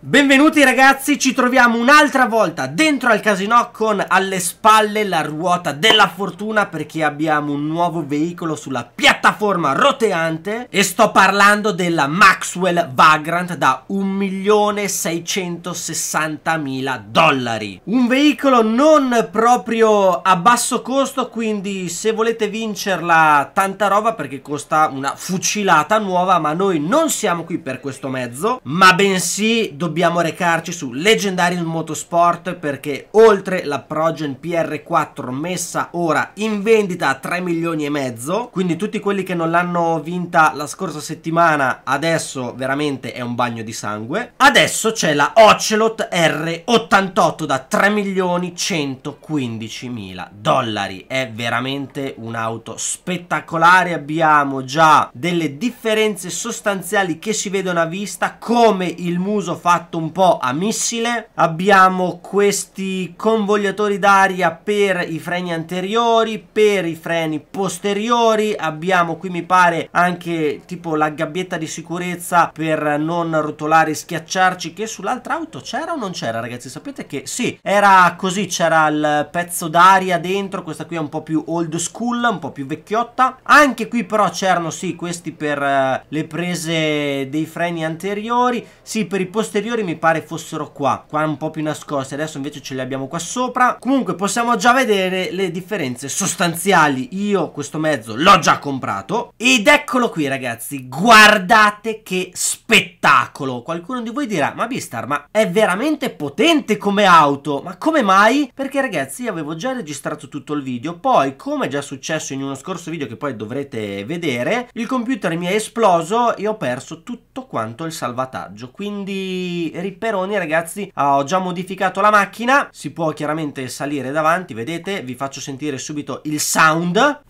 Benvenuti ragazzi, ci troviamo un'altra volta dentro al casino con alle spalle la ruota della fortuna perché abbiamo un nuovo veicolo sulla piattaforma roteante e sto parlando della Maxwell Vagrant da 1.660.000 dollari. Un veicolo non proprio a basso costo quindi se volete vincerla tanta roba perché costa una fucilata nuova ma noi non siamo qui per questo mezzo ma bensì dobbiamo dobbiamo recarci su Legendarium Motorsport perché oltre la Progen PR4 messa ora in vendita a 3 milioni e mezzo, quindi tutti quelli che non l'hanno vinta la scorsa settimana adesso veramente è un bagno di sangue. Adesso c'è la Ocelot R88 da 3 milioni 115 mila dollari, è veramente un'auto spettacolare, abbiamo già delle differenze sostanziali che si vedono a vista come il muso fa fatto un po' a missile. Abbiamo questi convogliatori d'aria per i freni anteriori, per i freni posteriori. Abbiamo qui mi pare anche tipo la gabbietta di sicurezza per non rotolare e schiacciarci che sull'altra auto c'era o non c'era ragazzi? Sapete che sì, era così, c'era il pezzo d'aria dentro, questa qui è un po' più old school, un po' più vecchiotta. Anche qui però c'erano sì questi per eh, le prese dei freni anteriori, sì per i posteriori anteriori mi pare fossero qua, qua un po' più nascosti, adesso invece ce li abbiamo qua sopra. Comunque possiamo già vedere le differenze sostanziali. Io questo mezzo l'ho già comprato ed eccolo qui ragazzi, guardate che spettacolo. Qualcuno di voi dirà, ma Bistar, ma è veramente potente come auto, ma come mai? Perché ragazzi io avevo già registrato tutto il video, poi come è già successo in uno scorso video che poi dovrete vedere, il computer mi è esploso e ho perso tutto quanto il salvataggio, quindi ripperoni ragazzi ah, ho già modificato la macchina si può chiaramente salire davanti vedete vi faccio sentire subito il sound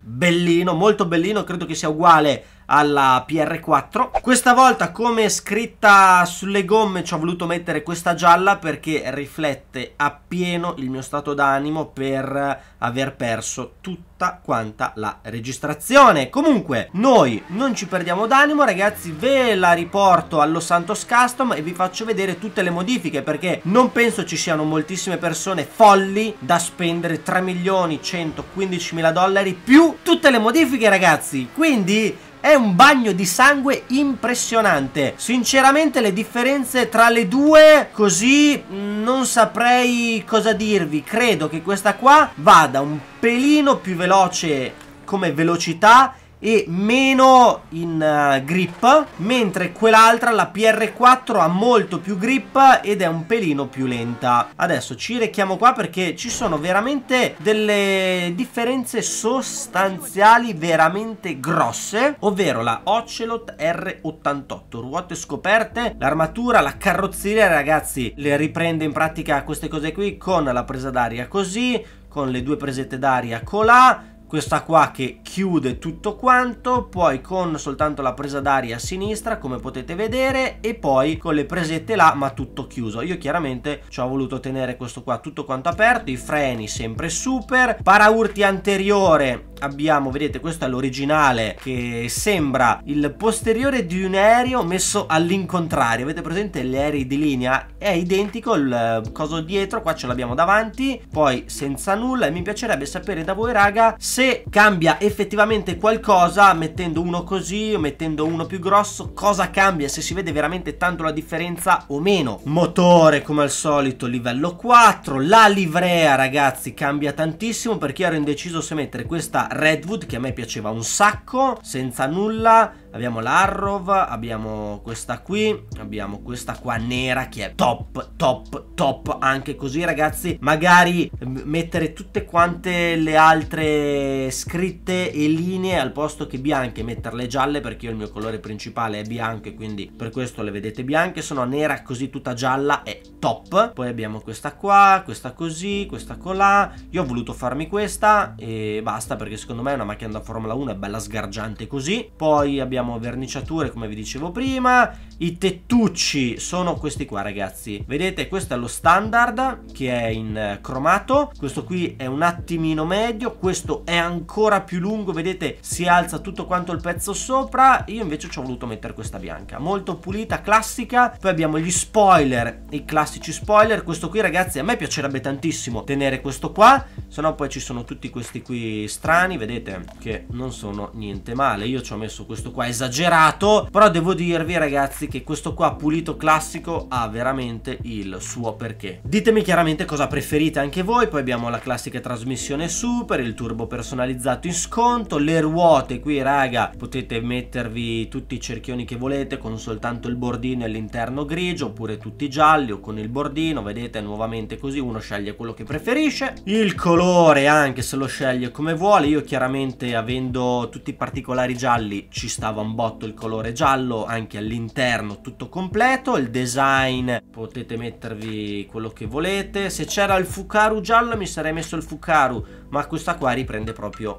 bellino molto bellino credo che sia uguale alla PR4 questa volta come scritta sulle gomme ci ho voluto mettere questa gialla perché riflette appieno il mio stato d'animo per aver perso tutta quanta la registrazione comunque noi non ci perdiamo d'animo ragazzi ve la riporto allo Santos Custom e vi faccio vedere tutte le modifiche perché non penso ci siano moltissime persone folli da spendere 3 milioni 115 mila dollari più tutte le modifiche ragazzi quindi è un bagno di sangue impressionante. Sinceramente le differenze tra le due così non saprei cosa dirvi. Credo che questa qua vada un pelino più veloce come velocità e meno in uh, grip, mentre quell'altra, la PR4, ha molto più grip ed è un pelino più lenta. Adesso ci richiamo qua perché ci sono veramente delle differenze sostanziali veramente grosse, ovvero la Ocelot R88, ruote scoperte, l'armatura, la carrozzeria, ragazzi, le riprende in pratica queste cose qui con la presa d'aria così, con le due presette d'aria colà, questa qua che chiude tutto quanto poi con soltanto la presa d'aria a sinistra come potete vedere e poi con le presette là ma tutto chiuso io chiaramente ci ho voluto tenere questo qua tutto quanto aperto i freni sempre super paraurti anteriore abbiamo, vedete, questo è l'originale che sembra il posteriore di un aereo messo all'incontrario. Avete presente gli aerei di linea? È identico il eh, coso dietro, qua ce l'abbiamo davanti, poi senza nulla e mi piacerebbe sapere da voi raga se cambia effettivamente qualcosa mettendo uno così o mettendo uno più grosso, cosa cambia, se si vede veramente tanto la differenza o meno. Motore come al solito livello 4, la livrea ragazzi cambia tantissimo perché ero indeciso se mettere questa Redwood che a me piaceva un sacco, senza nulla Abbiamo l'Arrow, abbiamo questa qui, abbiamo questa qua nera che è top, top, top anche così ragazzi. Magari ehm, mettere tutte quante le altre scritte e linee al posto che bianche, metterle gialle perché io il mio colore principale è bianco e quindi per questo le vedete bianche. Sono nera così tutta gialla è top. Poi abbiamo questa qua, questa così, questa colà. Io ho voluto farmi questa e basta perché secondo me è una macchina da Formula 1, è bella sgargiante così. Poi abbiamo abbiamo verniciature come vi dicevo prima, i tettucci sono questi qua ragazzi Vedete questo è lo standard che è in eh, cromato Questo qui è un attimino medio Questo è ancora più lungo Vedete si alza tutto quanto il pezzo sopra Io invece ci ho voluto mettere questa bianca Molto pulita, classica Poi abbiamo gli spoiler I classici spoiler Questo qui ragazzi a me piacerebbe tantissimo tenere questo qua Se no poi ci sono tutti questi qui strani Vedete che non sono niente male Io ci ho messo questo qua esagerato Però devo dirvi ragazzi ragazzi che questo qua pulito classico ha veramente il suo perché. Ditemi chiaramente cosa preferite anche voi, poi abbiamo la classica trasmissione super, il turbo personalizzato in sconto, le ruote qui raga potete mettervi tutti i cerchioni che volete con soltanto il bordino e l'interno grigio oppure tutti gialli o con il bordino, vedete nuovamente così uno sceglie quello che preferisce. Il colore anche se lo sceglie come vuole, io chiaramente avendo tutti i particolari gialli ci stava un botto il colore giallo anche all'interno interno tutto completo, il design potete mettervi quello che volete, se c'era il Fukaru giallo mi sarei messo il Fukaru, ma questa qua riprende proprio...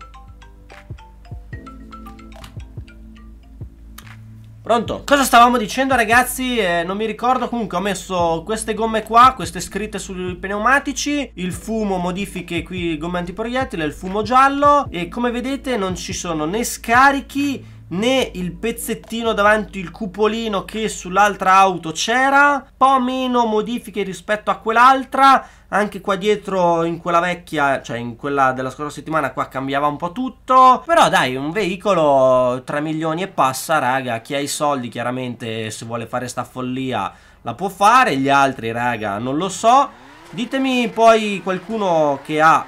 Pronto? Cosa stavamo dicendo ragazzi? Eh, non mi ricordo, comunque ho messo queste gomme qua, queste scritte sui pneumatici, il fumo modifiche qui gomme antiproiettile, il fumo giallo e come vedete non ci sono né scarichi né il pezzettino davanti il cupolino che sull'altra auto c'era, un po' meno modifiche rispetto a quell'altra, anche qua dietro in quella vecchia, cioè in quella della scorsa settimana qua cambiava un po' tutto, però dai un veicolo 3 milioni e passa raga, chi ha i soldi chiaramente se vuole fare sta follia la può fare, gli altri raga non lo so, ditemi poi qualcuno che ha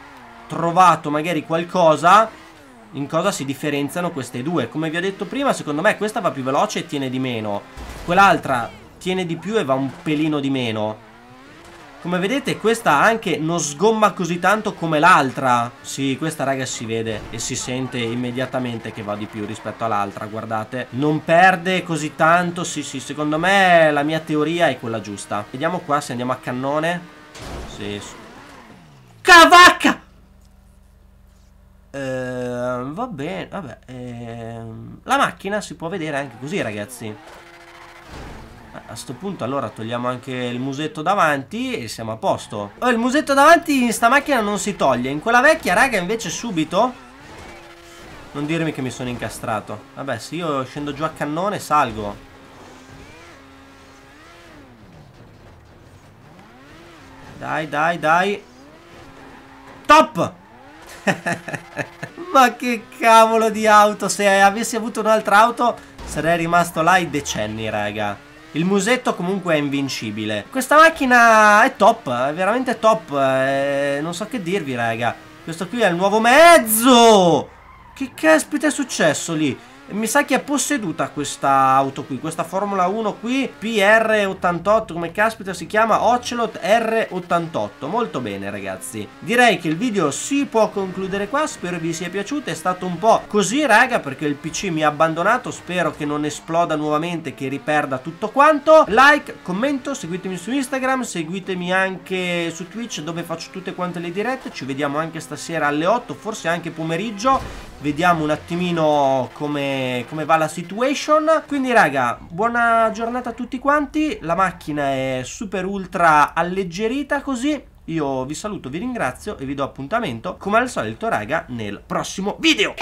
trovato magari qualcosa in cosa si differenziano queste due. Come vi ho detto prima, secondo me questa va più veloce e tiene di meno. Quell'altra tiene di più e va un pelino di meno. Come vedete questa anche non sgomma così tanto come l'altra. Sì, questa raga si vede e si sente immediatamente che va di più rispetto all'altra, guardate. Non perde così tanto, sì sì, secondo me la mia teoria è quella giusta. Vediamo qua se andiamo a cannone. Sì. Cavacca! Uh, va bene, vabbè. Ehm, la macchina si può vedere anche così, ragazzi. A questo punto allora togliamo anche il musetto davanti e siamo a posto. Oh, il musetto davanti in sta macchina non si toglie. In quella vecchia, raga, invece subito. Non dirmi che mi sono incastrato. Vabbè, se io scendo giù a cannone salgo. Dai, dai, dai. Top! Ma che cavolo di auto, se avessi avuto un'altra auto sarei rimasto là i decenni, raga. Il musetto comunque è invincibile. Questa macchina è top, è veramente top, è... Eh, non so che dirvi, raga. Questo qui è il nuovo mezzo! Che caspita è successo lì? mi sa che è posseduta questa auto qui, questa Formula 1 qui, PR88, come caspita si chiama, Ocelot R88, molto bene ragazzi. Direi che il video si può concludere qua, spero vi sia piaciuto, è stato un po' così raga perché il PC mi ha abbandonato, spero che non esploda nuovamente, che riperda tutto quanto. Like, commento, seguitemi su Instagram, seguitemi anche su Twitch dove faccio tutte quante le dirette, ci vediamo anche stasera alle 8, forse anche pomeriggio vediamo un attimino come, come, va la situation quindi raga buona giornata a tutti quanti la macchina è super ultra alleggerita così io vi saluto vi ringrazio e vi do appuntamento come al solito raga nel prossimo video